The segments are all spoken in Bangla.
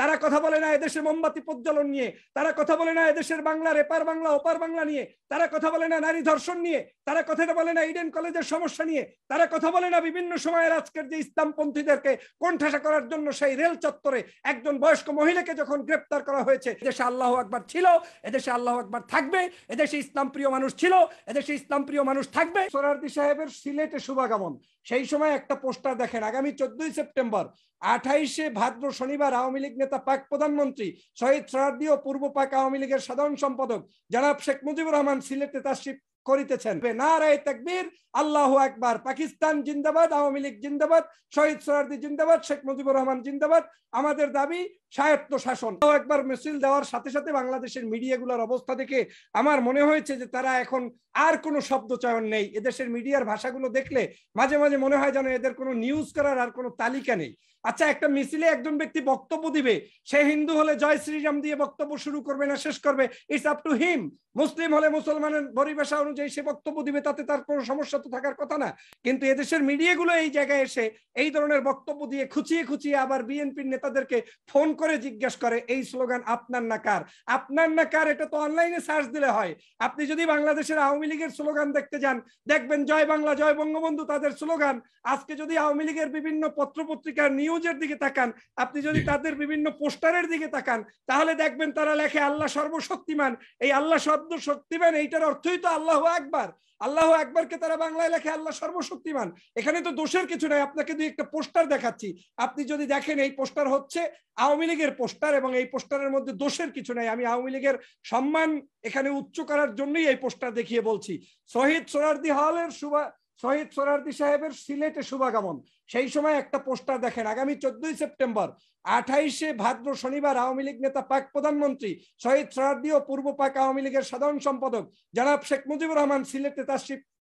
তারা কথা বলে না এদেশের মোমবাতি প্রজ্বলন নিয়ে তারা কথা বলে না এদেশের বাংলার এপার বাংলা ওপার বাংলা নিয়ে তারা কথা বলে না নারী ধর্ষণ নিয়ে তারা কথা বলে না ইডেন কলেজের সমস্যা নিয়ে তারা কথা বলে না বিভিন্ন সময়ের আজকের যে ইসলামপন্থীদেরকে কণ্ঠাসা করার জন্য সেই রেল চত্বরে একজন বয়স্ক মহিলাকে যখন গ্রেপ্তার করা হয়েছে এদেশে আল্লাহ আকবার ছিল এদেশে আল্লাহ আকবার থাকবে এদেশে ইসলাম প্রিয় মানুষ ছিল এদেশে ইসলাম প্রিয় মানুষ থাকবে সোরারদি সাহেবের সিলেটে শুভাগমন সেই সময় একটা পোস্টার দেখেন আগামী চোদ্দই সেপ্টেম্বর আঠাইশে ভাদ্র শনিবার আওয়ামী লীগ নেতা পাক প্রধানমন্ত্রী শহীদ সোহার্দি ও পূর্ব পাক আওয়ামী লীগের সাধারণ সম্পাদক জনাব শেখ মুজিবুর রহমান সিলেটে তার করিতেছেন নারায় তাকবীর আল্লাহ একবার পাকিস্তান জিন্দাবাদ আওয়ামী লীগ জিন্দাবাদ শহীদ সোহার্দি জিন্দাবাদ শেখ মুজিবুর রহমান জিন্দাবাদ আমাদের দাবি স্বায়ত্ত শাসন একবার মিছিল দেওয়ার সাথে সাথে বাংলাদেশের মিডিয়াগুলোর অবস্থা দেখে আমার মনে হয়েছে যে তারা এখন আর কোনো শব্দ চয়ন নেই এদেশের মিডিয়ার ভাষাগুলো দেখলে মাঝে মাঝে মনে হয় যেন এদের কোনো নিউজ করার আর কোনো তালিকা নেই আচ্ছা একটা মিছিলে একজন ব্যক্তি বক্তব্য দিবে সে হিন্দু হলে জয় শ্রীরাম দিয়ে বক্তব্য শুরু করবে না শেষ করবে ইটস আপ টু হিম মুসলিম হলে মুসলমানের পরিবেশা অনুযায়ী সে বক্তব্য দিবে তাতে তার কোনো সমস্যা তো থাকার কথা না কিন্তু এদেশের মিডিয়াগুলো এই জায়গায় এসে এই ধরনের বক্তব্য দিয়ে খুচিয়ে খুচিয়ে আবার বিএনপির নেতাদেরকে ফোন করে জিজ্ঞেস করে এই স্লোগান আপনার না কার আপনার না কার এটা তো অনলাইনে সার্চ দিলে হয় আপনি যদি বাংলাদেশের আওয়ামী লীগের স্লোগান দেখতে যান দেখবেন জয় বাংলা জয় বঙ্গবন্ধু তাদের স্লোগান আজকে যদি আওয়ামী লীগের বিভিন্ন পত্রপত্রিকার নিউজের দিকে তাকান আপনি যদি তাদের বিভিন্ন পোস্টারের দিকে তাকান তাহলে দেখবেন তারা লেখে আল্লাহ সর্বশক্তিমান এই আল্লাহ সব শব্দ শক্তিমান এইটার অর্থই তো আল্লাহ একবার আল্লাহ একবারকে তারা বাংলায় লেখে আল্লাহ সর্বশক্তিমান এখানে তো দোষের কিছু নাই আপনাকে দুই একটা পোস্টার দেখাচ্ছি আপনি যদি দেখেন এই পোস্টার হচ্ছে আওয়ামী লীগের পোস্টার এবং এই পোস্টারের মধ্যে দোষের কিছু নাই আমি আওয়ামী লীগের সম্মান এখানে উচ্চ করার জন্যই এই পোস্টার দেখিয়ে বলছি শহীদ সোরারদি হলের শহীদ সোরারদি সাহেবের সিলেটে শুভাগমন সেই সময় একটা পোস্টার দেখেন আগামী চোদ্দই সেপ্টেম্বর আঠাইশে ভাদ্র শনিবার আওয়ামী লীগ নেতা পাক প্রধানমন্ত্রী শহীদ সোরারদি ও পূর্ব পাক আওয়ামী লীগের সাধারণ সম্পাদক জানাব শেখ মুজিবুর রহমান সিলেটে তার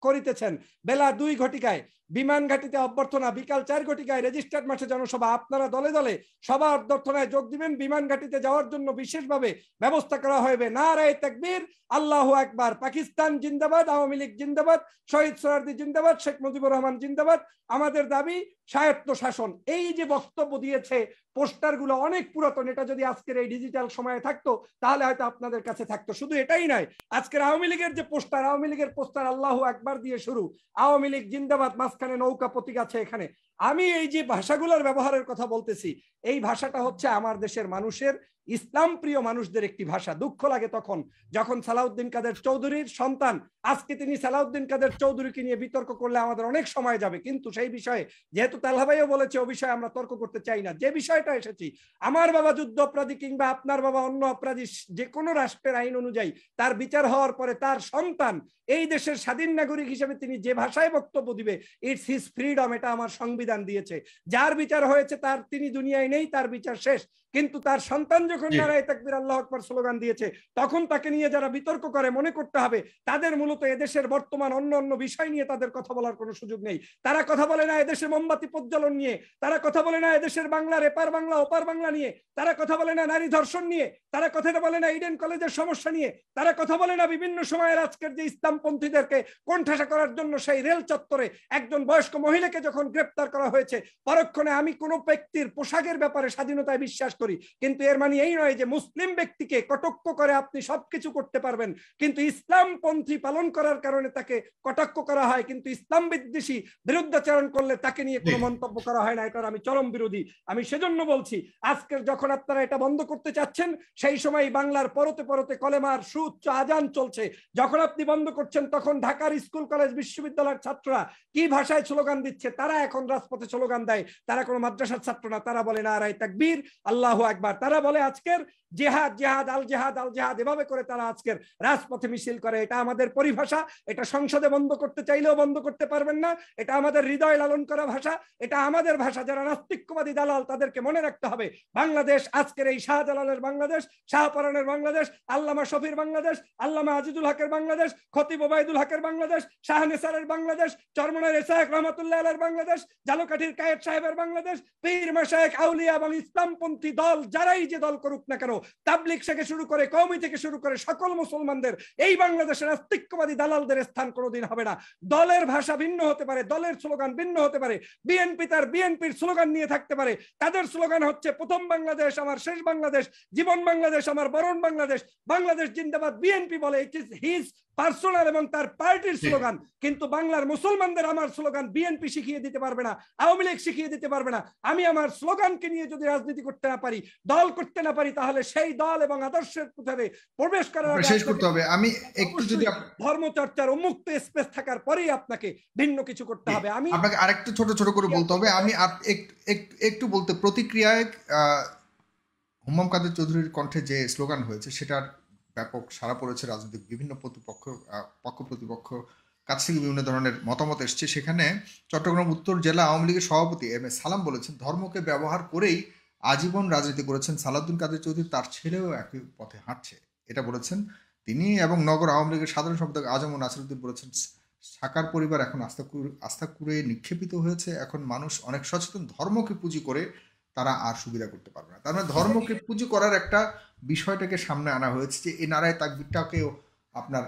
করিতেছেন বেলা দুই ঘটিকায় বিমান ঘাটিতে অভ্যর্থনা বিকাল চার ঘটিকায় রেজিস্টার্ড মাঠে জনসভা আপনারা দলে দলে সভা অভ্যর্থনায় যোগ দিবেন বিমান ঘাটিতে যাওয়ার জন্য বিশেষভাবে ব্যবস্থা করা হবে না রায় তাকবীর আল্লাহ একবার পাকিস্তান জিন্দাবাদ আওয়ামী লীগ জিন্দাবাদ শহীদ সোহার্দি জিন্দাবাদ শেখ মুজিবুর রহমান জিন্দাবাদ আমাদের দাবি স্বায়ত্ত শাসন এই যে বক্তব্য দিয়েছে পোস্টারগুলো অনেক পুরাতন এটা যদি আজকের এই ডিজিটাল সময়ে থাকতো তাহলে হয়তো আপনাদের কাছে থাকতো শুধু এটাই নয় আজকের আওয়ামী লীগের যে পোস্টার আওয়ামী লীগের পোস্টার আল্লাহ একবার একবার দিয়ে শুরু আওয়ামী লীগ জিন্দাবাদ মাঝখানে নৌকা প্রতীক আছে এখানে আমি এই যে ভাষাগুলোর ব্যবহারের কথা বলতেছি এই ভাষাটা হচ্ছে আমার দেশের মানুষের ইসলাম প্রিয় মানুষদের একটি ভাষা দুঃখ লাগে তখন যখন সালাউদ্দিন কাদের চৌধুরীর সন্তান আজকে তিনি সালাউদ্দিন কাদের চৌধুরীকে নিয়ে বিতর্ক করলে আমাদের অনেক সময় যাবে কিন্তু সেই বিষয়ে যেহেতু তালহাবাইও বলেছে ও বিষয়ে আমরা তর্ক করতে চাই না যে বিষয়টা এসেছি আমার বাবা যুদ্ধ অপরাধী কিংবা আপনার বাবা অন্য অপরাধী যে কোনো রাষ্ট্রের আইন অনুযায়ী তার বিচার হওয়ার পরে তার সন্তান এই দেশের স্বাধীন নাগরিক হিসেবে তিনি যে ভাষায় বক্তব্য দিবে ইটস হিজ ফ্রিডম এটা আমার সংবিধান সংবিধান দিয়েছে যার বিচার হয়েছে তার তিনি দুনিয়ায় নেই তার বিচার শেষ কিন্তু তার সন্তান যখন নারায় তাকবির আল্লাহ আকবর স্লোগান দিয়েছে তখন তাকে নিয়ে যারা বিতর্ক করে মনে করতে হবে তাদের মূলত এদেশের বর্তমান অন্য অন্য বিষয় নিয়ে তাদের কথা বলার কোনো সুযোগ নেই তারা কথা বলে না এদেশের মোমবাতি প্রজ্বলন নিয়ে তারা কথা বলে না এদেশের বাংলার এপার বাংলা ওপার বাংলা নিয়ে তারা কথা বলে না নারী ধর্ষণ নিয়ে তারা কথাটা বলে না ইডেন কলেজের সমস্যা নিয়ে তারা কথা বলে না বিভিন্ন সময়ের আজকের যে ইসলামপন্থীদেরকে কোণঠাসা করার জন্য সেই রেল চত্বরে একজন বয়স্ক মহিলাকে যখন গ্রেপ্তার করা হয়েছে পরক্ষণে আমি কোনো ব্যক্তির পোশাকের ব্যাপারে স্বাধীনতায় বিশ্বাস করি কিন্তু এর মানে এই নয় যে মুসলিম ব্যক্তিকে কটক্ষ করে আপনি সবকিছু করতে পারবেন কিন্তু ইসলাম পন্থী পালন করার কারণে তাকে কটাক্ষ করা হয় কিন্তু ইসলাম বিদ্বেষী বিরুদ্ধাচরণ করলে তাকে নিয়ে কোনো মন্তব্য করা হয় না এটার আমি চরম বিরোধী আমি সেজন্য বলছি আজকের যখন আপনারা এটা বন্ধ করতে চাচ্ছেন সেই সময় বাংলার পরতে পরতে কলেমার সুচ্চ আজান চলছে যখন আপনি বন্ধ করছেন তখন ঢাকার স্কুল কলেজ বিশ্ববিদ্যালয়ের ছাত্ররা কি ভাষায় স্লোগান দিচ্ছে তারা এখন রাজপথে স্লোগান দেয় তারা কোনো মাদ্রাসার ছাত্র না তারা বলে না রায় তাকবীর আল্লাহ আল্লাহ একবার তারা বলে আজকের জেহাদ জেহাদ আল জেহাদ আল জেহাদ এভাবে করে তারা আজকের রাজপথে মিছিল করে এটা আমাদের পরিভাষা এটা সংসদে বন্ধ করতে চাইলেও বন্ধ করতে পারবেন না এটা আমাদের হৃদয় লালন করা ভাষা এটা আমাদের ভাষা যারা নাস্তিকবাদী দালাল তাদেরকে মনে রাখতে হবে বাংলাদেশ আজকের এই শাহজালালের বাংলাদেশ শাহপরানের বাংলাদেশ আল্লামা শফির বাংলাদেশ আল্লামা আজিদুল হকের বাংলাদেশ খতিব ওবায়দুল হকের বাংলাদেশ শাহনেসারের বাংলাদেশ চরমনার এসাহেক রহমতুল্লাহ বাংলাদেশ জালুকাঠির কায়েদ সাহেবের বাংলাদেশ পীর মাসায়েক আউলিয়া এবং ইসলামপন্থী দল যারাই যে দল করুক না কেন তাবলিক থেকে শুরু করে কমি থেকে শুরু করে সকল মুসলমানদের এই বাংলাদেশের আস্তিক্যবাদী দালালদের স্থান কোনোদিন হবে না দলের ভাষা ভিন্ন হতে পারে দলের স্লোগান ভিন্ন হতে পারে বিএনপি তার বিএনপির স্লোগান নিয়ে থাকতে পারে তাদের স্লোগান হচ্ছে প্রথম বাংলাদেশ আমার শেষ বাংলাদেশ জীবন বাংলাদেশ আমার বরণ বাংলাদেশ বাংলাদেশ জিন্দাবাদ বিএনপি বলে ইট ইজ হিজ পার্সোনাল এবং তার পার্টির স্লোগান কিন্তু বাংলার মুসলমানদের আমার স্লোগান বিএনপি শিখিয়ে দিতে পারবে না আওয়ামী লীগ শিখিয়ে দিতে পারবে না আমি আমার স্লোগানকে নিয়ে যদি রাজনীতি করতে না পারি পারি দল করতে না পারি তাহলে সেই দল এবং আদর্শের পথে প্রবেশ করার শেষ করতে হবে আমি একটু যদি ধর্মচর্চার উন্মুক্ত স্পেস থাকার পরেই আপনাকে ভিন্ন কিছু করতে হবে আমি আপনাকে আরেকটু ছোট ছোট করে বলতে হবে আমি একটু বলতে প্রতিক্রিয়ায় হুমাম কাদের চৌধুরীর কণ্ঠে যে স্লোগান হয়েছে সেটার ব্যাপক সারা পড়েছে রাজনৈতিক বিভিন্ন প্রতিপক্ষ পক্ষ প্রতিপক্ষ কাছ থেকে বিভিন্ন ধরনের মতামত এসছে সেখানে চট্টগ্রাম উত্তর জেলা আওয়ামী লীগের সভাপতি এম এ সালাম বলেছেন ধর্মকে ব্যবহার করেই আজীবন রাজনীতি করেছেন সালাউদ্দিন কাদের চৌধুরী তার ছেলেও একই পথে হাঁটছে এটা বলেছেন তিনি এবং নগর আওয়ামী লীগের সাধারণ সম্পাদক আজম নাসিরুদ্দিন বলেছেন সাকার পরিবার এখন আস্থা আস্থা করে নিক্ষেপিত হয়েছে এখন মানুষ অনেক সচেতন ধর্মকে পুঁজি করে তারা আর সুবিধা করতে পারবে না তার মানে ধর্মকে পুঁজি করার একটা বিষয়টাকে সামনে আনা হয়েছে যে এই নারায় তাকবিরটাকেও আপনার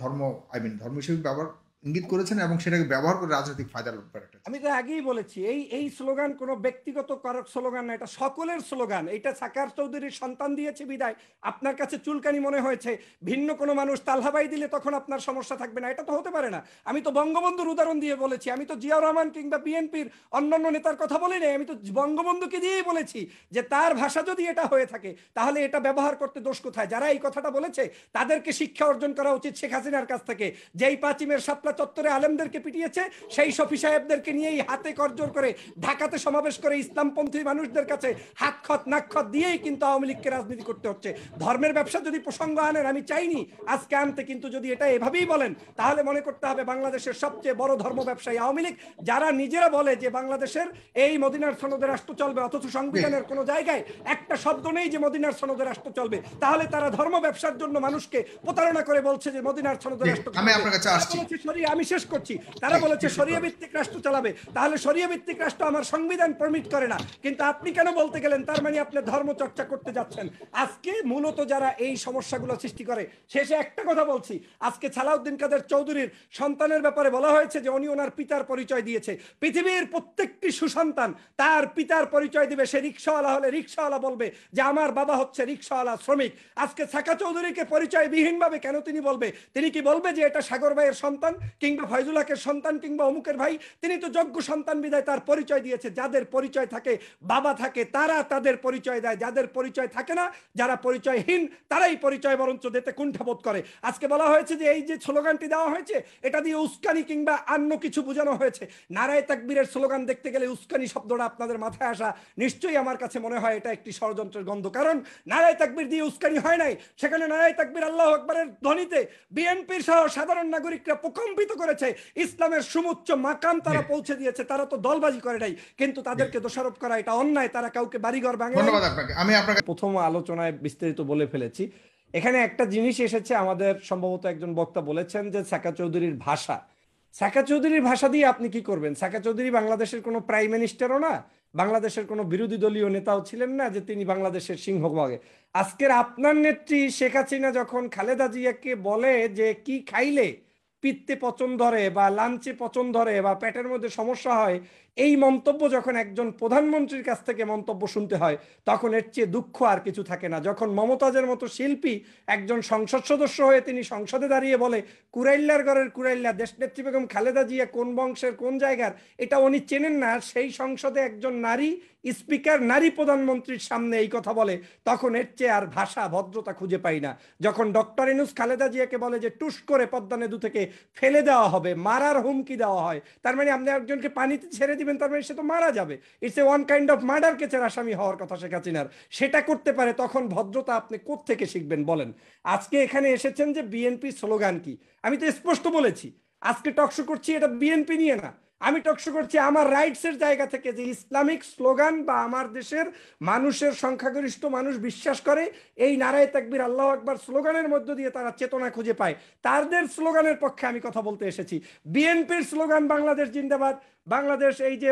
ধর্ম আই মিন ধর্ম হিসেবে ব্যবহার ইঙ্গিত করেছেন এবং সেটাকে ব্যবহার করে রাজনৈতিক ফায়দা লুটবার একটা আমি তো আগেই বলেছি এই এই স্লোগান কোন ব্যক্তিগত কারক স্লোগান না এটা সকলের স্লোগান এটা সাকার চৌধুরীর সন্তান দিয়েছে বিদায় আপনার কাছে চুলকানি মনে হয়েছে ভিন্ন কোন মানুষ তালহাবাই দিলে তখন আপনার সমস্যা থাকবে না এটা তো হতে পারে না আমি তো বঙ্গবন্ধুর উদাহরণ দিয়ে বলেছি আমি তো জিয়াউর রহমান কিংবা বিএনপির অন্যান্য নেতার কথা বলি নাই আমি তো বঙ্গবন্ধুকে দিয়েই বলেছি যে তার ভাষা যদি এটা হয়ে থাকে তাহলে এটা ব্যবহার করতে দোষ কোথায় যারা এই কথাটা বলেছে তাদেরকে শিক্ষা অর্জন করা উচিত শেখ হাসিনার কাছ থেকে যেই পাঁচিমের সাপলা চত্বরে আলেমদেরকে পিটিয়েছে সেই সফি সাহেবদেরকে নিয়েই হাতে করজোর করে ঢাকাতে সমাবেশ করে ইসলামপন্থী মানুষদের কাছে হাত খত নাক্ষত দিয়েই কিন্তু আওয়ামী লীগকে রাজনীতি করতে হচ্ছে ধর্মের ব্যবসা যদি প্রসঙ্গ আনেন আমি চাইনি আজকে আনতে কিন্তু যদি এটা এভাবেই বলেন তাহলে মনে করতে হবে বাংলাদেশের সবচেয়ে বড় ধর্ম ব্যবসায়ী আওয়ামী লীগ যারা নিজেরা বলে যে বাংলাদেশের এই মদিনার সনদে রাষ্ট্র চলবে অথচ সংবিধানের কোনো জায়গায় একটা শব্দ নেই যে মদিনার সনদে রাষ্ট্র চলবে তাহলে তারা ধর্ম ব্যবসার জন্য মানুষকে প্রতারণা করে বলছে যে মদিনার সনদে রাষ্ট্র আমি আপনার কাছে আসছি প্রক্রিয়া আমি শেষ করছি তারা বলেছে সরিয়ে ভিত্তিক রাষ্ট্র চালাবে তাহলে সরিয়ে ভিত্তিক রাষ্ট্র আমার সংবিধান পারমিট করে না কিন্তু আপনি কেন বলতে গেলেন তার মানে আপনি ধর্ম চর্চা করতে যাচ্ছেন আজকে মূলত যারা এই সমস্যাগুলো সৃষ্টি করে শেষে একটা কথা বলছি আজকে সালাউদ্দিন কাদের চৌধুরীর সন্তানের ব্যাপারে বলা হয়েছে যে উনি ওনার পিতার পরিচয় দিয়েছে পৃথিবীর প্রত্যেকটি সুসন্তান তার পিতার পরিচয় দিবে সে রিক্সাওয়ালা হলে রিক্সাওয়ালা বলবে যে আমার বাবা হচ্ছে রিক্সাওয়ালা শ্রমিক আজকে সাকা চৌধুরীকে পরিচয় বিহীনভাবে কেন তিনি বলবে তিনি কি বলবে যে এটা সাগর ভাইয়ের সন্তান কিংবা ফয়জুল সন্তান কিংবা অমুকের ভাই তিনি তো যোগ্য সন্তান বিদায় তার পরিচয় দিয়েছে যাদের পরিচয় থাকে বাবা থাকে তারা তাদের পরিচয় দেয় যাদের পরিচয় থাকে না যারা পরিচয়হীন তারাই পরিচয় বরঞ্চ দিতে কুণ্ঠাবোধ করে আজকে বলা হয়েছে যে এই যে স্লোগানটি দেওয়া হয়েছে এটা দিয়ে উস্কানি কিংবা অন্য কিছু বোঝানো হয়েছে নারায় তাকবীরের স্লোগান দেখতে গেলে উস্কানি শব্দটা আপনাদের মাথায় আসা নিশ্চয়ই আমার কাছে মনে হয় এটা একটি ষড়যন্ত্রের গন্ধ কারণ নারায় তাকবীর দিয়ে উস্কানি হয় নাই সেখানে নারায় তাকবীর আল্লাহ আকবরের ধ্বনিতে বিএনপির সহ সাধারণ নাগরিকরা প্রকম প্রকম্পিত করেছে ইসলামের সুমুচ্চ মাকাম তারা পৌঁছে দিয়েছে তারা তো দলবাজি করে নাই কিন্তু তাদেরকে দোষারোপ করা এটা অন্যায় তারা কাউকে বাড়িঘর ভাঙে আমি আপনাকে প্রথম আলোচনায় বিস্তারিত বলে ফেলেছি এখানে একটা জিনিস এসেছে আমাদের সম্ভবত একজন বক্তা বলেছেন যে সাকা চৌধুরীর ভাষা সাকা চৌধুরীর ভাষা দিয়ে আপনি কি করবেন সাকা চৌধুরী বাংলাদেশের কোনো প্রাইম মিনিস্টারও না বাংলাদেশের কোনো বিরোধী দলীয় নেতাও ছিলেন না যে তিনি বাংলাদেশের সিংহভাগে আজকের আপনার নেত্রী শেখ হাসিনা যখন খালেদা জিয়াকে বলে যে কি খাইলে পিত্তে পচন ধরে বা লাঞ্চে পচন ধরে বা পেটের মধ্যে সমস্যা হয় এই মন্তব্য যখন একজন প্রধানমন্ত্রীর কাছ থেকে মন্তব্য শুনতে হয় তখন এর চেয়ে দুঃখ আর কিছু থাকে না যখন মমতাজের মতো শিল্পী একজন সংসদ সদস্য হয়ে তিনি সংসদে দাঁড়িয়ে বলে কুরাইল্লার ঘরের কুরাইল্লা নেত্রী বেগম খালেদা জিয়া কোন বংশের কোন জায়গার এটা উনি চেনেন না সেই সংসদে একজন নারী স্পিকার নারী প্রধানমন্ত্রীর সামনে এই কথা বলে তখন এর চেয়ে আর ভাষা ভদ্রতা খুঁজে পাই না যখন ডক্টর ইনুস খালেদা জিয়াকে বলে যে টুস করে পদ্মা নেদু থেকে ফেলে দেওয়া হবে মারার হুমকি দেওয়া হয় তার মানে আপনি একজনকে পানিতে ছেড়ে দিবেন তার মানে সে তো মারা যাবে it's a one kind of murder কেসের আসামি হওয়ার কথা শেখ হাসিনার সেটা করতে পারে তখন ভদ্রতা আপনি থেকে শিখবেন বলেন আজকে এখানে এসেছেন যে বিএনপি স্লোগান কি আমি তো স্পষ্ট বলেছি আজকে টকশো করছি এটা বিএনপি নিয়ে না আমি টকশো করছি আমার রাইটসের জায়গা থেকে যে ইসলামিক স্লোগান বা আমার দেশের মানুষের সংখ্যাগরিষ্ঠ মানুষ বিশ্বাস করে এই নারায় তাকবির আল্লাহ আকবার স্লোগানের মধ্য দিয়ে তারা চেতনা খুঁজে পায় তাদের স্লোগানের পক্ষে আমি কথা বলতে এসেছি বিএনপির স্লোগান বাংলাদেশ জিন্দাবাদ বাংলাদেশ এই যে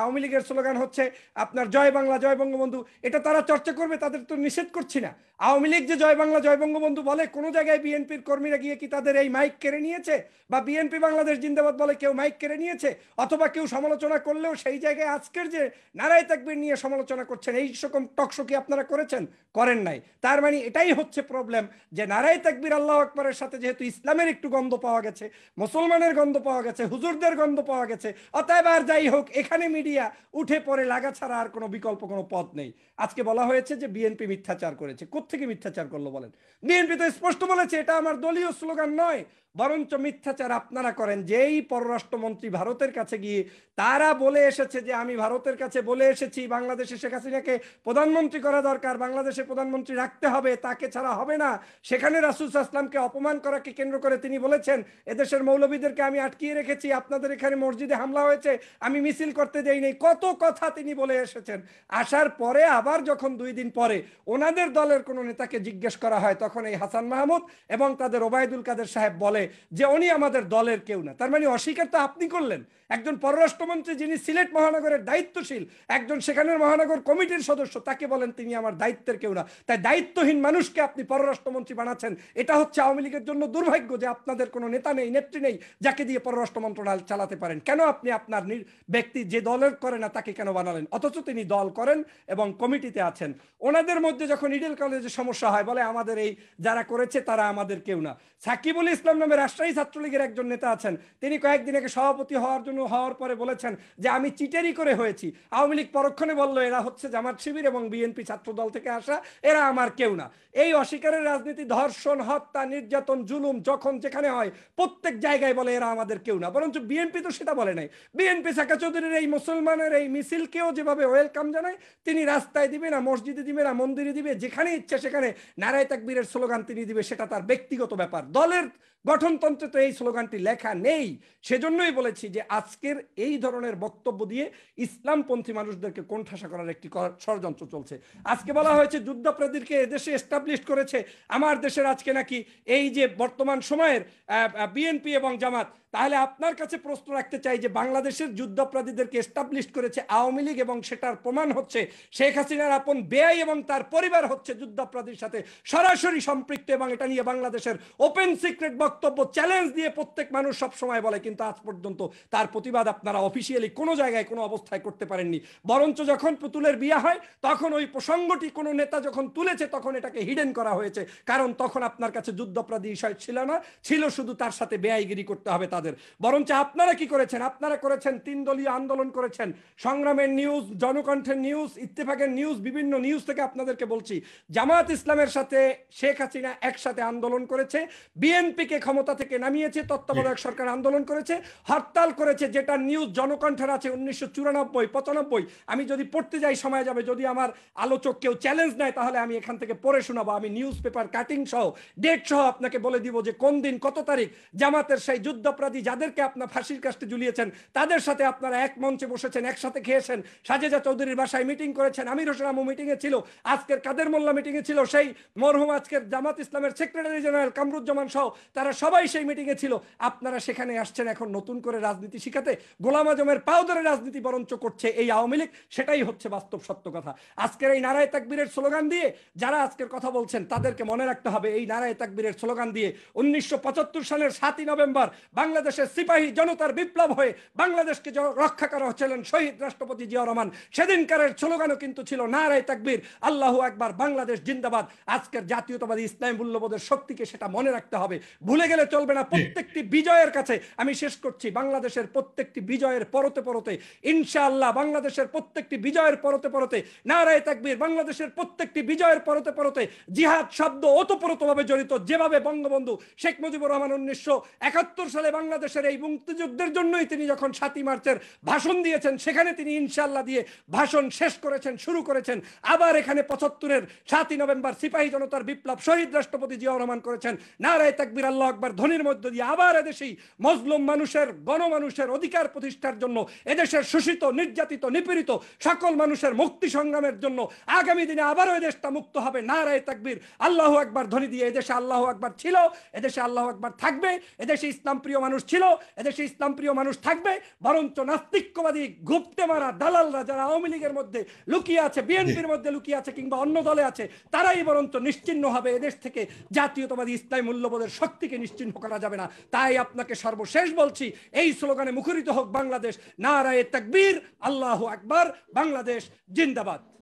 আওয়ামী লীগের স্লোগান হচ্ছে আপনার জয় বাংলা জয় বঙ্গবন্ধু এটা তারা চর্চা করবে তাদের তো নিষেধ করছি না আওয়ামী লীগ যে জয় বাংলা জয় বঙ্গবন্ধু বলে কোনো জায়গায় বিএনপির কর্মীরা গিয়ে কি তাদের এই মাইক কেড়ে নিয়েছে বা বিএনপি বাংলাদেশ জিন্দাবাদ বলে কেউ মাইক কেড়ে নিয়েছে অথবা কেউ সমালোচনা করলেও সেই জায়গায় আজকের যে নারায় তাকবির নিয়ে সমালোচনা করছেন এই সকম টকশো কি আপনারা করেছেন করেন নাই তার মানে এটাই হচ্ছে প্রবলেম যে নারায় তাকবির আল্লাহ আকবরের সাথে যেহেতু ইসলামের একটু গন্ধ পাওয়া গেছে মুসলমানের গন্ধ পাওয়া গেছে হুজুরদের গন্ধ পাওয়া গেছে অতএব আর যাই হোক এখানে মিডিয়া উঠে পড়ে লাগা ছাড়া আর কোনো বিকল্প কোনো পথ নেই আজকে বলা হয়েছে যে বিএনপি মিথ্যাচার করেছে কোথেকে মিথ্যাচার করলো বলেন বিএনপি তো স্পষ্ট বলেছে এটা আমার দলীয় স্লোগান নয় বরঞ্চ মিথ্যাচার আপনারা করেন যেই পররাষ্ট্রমন্ত্রী ভারতের কাছে গিয়ে তারা বলে এসেছে যে আমি ভারতের কাছে বলে এসেছি বাংলাদেশে শেখ হাসিনাকে প্রধানমন্ত্রী করা দরকার বাংলাদেশে প্রধানমন্ত্রী রাখতে হবে তাকে ছাড়া হবে না সেখানে রাসুল আসলামকে অপমান করাকে কেন্দ্র করে তিনি বলেছেন এদেশের মৌলবীদেরকে আমি আটকিয়ে রেখেছি আপনাদের এখানে মসজিদে হামলা হয়েছে আমি মিছিল করতে নেই কত কথা তিনি বলে এসেছেন আসার পরে আবার যখন দুই দিন পরে ওনাদের দলের কোনো নেতাকে জিজ্ঞেস করা হয় তখন এই হাসান মাহমুদ এবং তাদের ওবায়দুল কাদের সাহেব বলে যে উনি আমাদের দলের কেউ না তার মানে অস্বীকার তো আপনি করলেন একজন পররাষ্ট্রমন্ত্রী যিনি সিলেট মহানগরের দায়িত্বশীল একজন সেখানের মহানগর কমিটির সদস্য তাকে বলেন তিনি আমার দায়িত্বের কেউ না তাই দায়িত্বহীন মানুষকে আপনি পররাষ্ট্রমন্ত্রী বানাচ্ছেন এটা হচ্ছে আওয়ামী লীগের জন্য দুর্ভাগ্য যে আপনাদের কোনো নেতা নেই নেত্রী নেই যাকে দিয়ে পররাষ্ট্র মন্ত্রণালয় চালাতে পারেন কেন আপনি আপনার ব্যক্তি যে দলের করে না তাকে কেন বানালেন অথচ তিনি দল করেন এবং কমিটিতে আছেন ওনাদের মধ্যে যখন ইডেল কলেজে সমস্যা হয় বলে আমাদের এই যারা করেছে তারা আমাদের কেউ না সাকিবুল ইসলাম নামে বিপ্লবের ছাত্রলীগের একজন নেতা আছেন তিনি কয়েকদিন আগে সভাপতি হওয়ার জন্য হওয়ার পরে বলেছেন যে আমি চিটারি করে হয়েছি আওয়ামী লীগ পরক্ষণে বললো এরা হচ্ছে জামাত শিবির এবং বিএনপি ছাত্র দল থেকে আসা এরা আমার কেউ না এই অস্বীকারের রাজনীতি ধর্ষণ হত্যা নির্যাতন জুলুম যখন যেখানে হয় প্রত্যেক জায়গায় বলে এরা আমাদের কেউ না বরঞ্চ বিএনপি তো সেটা বলে নাই বিএনপি শাখা চৌধুরীর এই মুসলমানের এই মিছিলকেও যেভাবে ওয়েলকাম জানায় তিনি রাস্তায় দিবে না মসজিদে দিবে না মন্দিরে দিবে যেখানে ইচ্ছা সেখানে নারায় তাকবীরের স্লোগান তিনি দিবে সেটা তার ব্যক্তিগত ব্যাপার দলের গঠনতন্ত্রে তো এই স্লোগানটি লেখা নেই সেজন্যই বলেছি যে আজকের এই ধরনের বক্তব্য দিয়ে ইসলামপন্থী মানুষদেরকে কোণঠাসা করার একটি ষড়যন্ত্র চলছে আজকে বলা হয়েছে যুদ্ধাপরাধীকে এদেশে এস্টাবলিশ করেছে আমার দেশের আজকে নাকি এই যে বর্তমান সময়ের বিএনপি এবং জামাত তাহলে আপনার কাছে প্রশ্ন রাখতে চাই যে বাংলাদেশের যুদ্ধাপরাধীদেরকে এস্টাবলিশ করেছে আওয়ামী লীগ এবং সেটার প্রমাণ হচ্ছে শেখ হাসিনার আপন বেআই এবং তার পরিবার হচ্ছে যুদ্ধাপরাধীর সাথে সরাসরি সম্পৃক্ত এবং এটা নিয়ে বাংলাদেশের ওপেন সিক্রেট বক্তব্য চ্যালেঞ্জ দিয়ে প্রত্যেক মানুষ সব সময় বলে কিন্তু আজ পর্যন্ত তার প্রতিবাদ আপনারা অফিসিয়ালি কোনো জায়গায় কোনো অবস্থায় করতে পারেননি বরঞ্চ যখন পুতুলের বিয়ে হয় তখন ওই প্রসঙ্গটি কোনো নেতা যখন তুলেছে তখন এটাকে হিডেন করা হয়েছে কারণ তখন আপনার কাছে যুদ্ধাপরাধী বিষয় ছিল না ছিল শুধু তার সাথে বেআইগিরি করতে হবে তাদের আমাদের বরঞ্চ আপনারা কি করেছেন আপনারা করেছেন তিন দলীয় আন্দোলন করেছেন সংগ্রামের নিউজ জনকণ্ঠের নিউজ ইত্তেফাকের নিউজ বিভিন্ন নিউজ থেকে আপনাদেরকে বলছি জামাত ইসলামের সাথে শেখ হাসিনা একসাথে আন্দোলন করেছে বিএনপিকে ক্ষমতা থেকে নামিয়েছে তত্ত্বাবধায়ক সরকার আন্দোলন করেছে হরতাল করেছে যেটা নিউজ জনকণ্ঠের আছে উনিশশো চুরানব্বই পঁচানব্বই আমি যদি পড়তে যাই সময় যাবে যদি আমার আলোচক কেউ চ্যালেঞ্জ নেয় তাহলে আমি এখান থেকে পড়ে শোনাবো আমি নিউজ পেপার কাটিং সহ ডেট সহ আপনাকে বলে দিব যে কোন দিন কত তারিখ জামাতের সেই যুদ্ধ অপরাধী যাদেরকে আপনার ফাঁসির কাস্টে ঝুলিয়েছেন তাদের সাথে আপনারা এক মঞ্চে বসেছেন একসাথে খেয়েছেন সাজেজা চৌধুরীর বাসায় মিটিং করেছেন আমির হোসেন আমু মিটিংয়ে ছিল আজকের কাদের মোল্লা মিটিংয়ে ছিল সেই মরহুম আজকের জামাত ইসলামের সেক্রেটারি জেনারেল কামরুজ্জামান সহ তারা সবাই সেই মিটিংয়ে ছিল আপনারা সেখানে আসছেন এখন নতুন করে রাজনীতি শিখাতে গোলাম আজমের পাও ধরে রাজনীতি বরঞ্চ করছে এই আওয়ামী লীগ সেটাই হচ্ছে বাস্তব সত্য কথা আজকের এই নারায় তাকবীরের স্লোগান দিয়ে যারা আজকের কথা বলছেন তাদেরকে মনে রাখতে হবে এই নারায় তাকবীরের স্লোগান দিয়ে উনিশশো সালের সাতই নভেম্বর বাংলা বাংলাদেশের সিপাহী জনতার বিপ্লব হয়ে বাংলাদেশকে রক্ষা করা হচ্ছিলেন শহীদ রাষ্ট্রপতি জিয়া রহমান সেদিনকারের স্লোগানও কিন্তু ছিল নারায় তাকবীর আল্লাহ একবার বাংলাদেশ জিন্দাবাদ আজকের জাতীয়তাবাদী ইসলাম মূল্যবোধের শক্তিকে সেটা মনে রাখতে হবে ভুলে গেলে চলবে না প্রত্যেকটি বিজয়ের কাছে আমি শেষ করছি বাংলাদেশের প্রত্যেকটি বিজয়ের পরতে পরতে ইনশাআল্লাহ বাংলাদেশের প্রত্যেকটি বিজয়ের পরতে পরতে নারায় তাকবীর বাংলাদেশের প্রত্যেকটি বিজয়ের পরতে পরতে জিহাদ শব্দ ওতপ্রোতভাবে জড়িত যেভাবে বঙ্গবন্ধু শেখ মুজিবুর রহমান উনিশশো একাত্তর সালে বাংলাদেশের এই মুক্তিযুদ্ধের জন্যই তিনি যখন সাতই মার্চের ভাষণ দিয়েছেন সেখানে তিনি ইনশাল্লাহ দিয়ে ভাষণ শেষ করেছেন শুরু করেছেন আবার এখানে পঁচাত্তরের সাতই নভেম্বর সিপাহী জনতার বিপ্লব শহীদ রাষ্ট্রপতি জিয়া রহমান করেছেন নারায় তাকবির আল্লাহ আকবর ধ্বনির মধ্য দিয়ে আবার এদেশেই মজলুম মানুষের গণমানুষের অধিকার প্রতিষ্ঠার জন্য এদেশের শোষিত নির্যাতিত নিপীড়িত সকল মানুষের মুক্তি সংগ্রামের জন্য আগামী দিনে আবারও এদেশটা মুক্ত হবে নারায় তাকবির আল্লাহ আকবর ধ্বনি দিয়ে এদেশে আল্লাহ আকবর ছিল এদেশে আল্লাহ আকবর থাকবে এদেশে ইসলাম প্রিয় মানুষ মানুষ ছিল এদেশে ইসলাম প্রিয় মানুষ থাকবে বরঞ্চ নাস্তিক্যবাদী গুপ্তে মারা দালালরা যারা আওয়ামী লীগের মধ্যে লুকিয়ে আছে বিএনপির মধ্যে লুকিয়ে আছে কিংবা অন্য দলে আছে তারাই বরঞ্চ নিশ্চিন্ন হবে এদেশ থেকে জাতীয়তাবাদী ইসলাম মূল্যবোধের শক্তিকে নিশ্চিন্ন করা যাবে না তাই আপনাকে সর্বশেষ বলছি এই স্লোগানে মুখরিত হোক বাংলাদেশ নারায় তাকবীর আল্লাহ আকবার বাংলাদেশ জিন্দাবাদ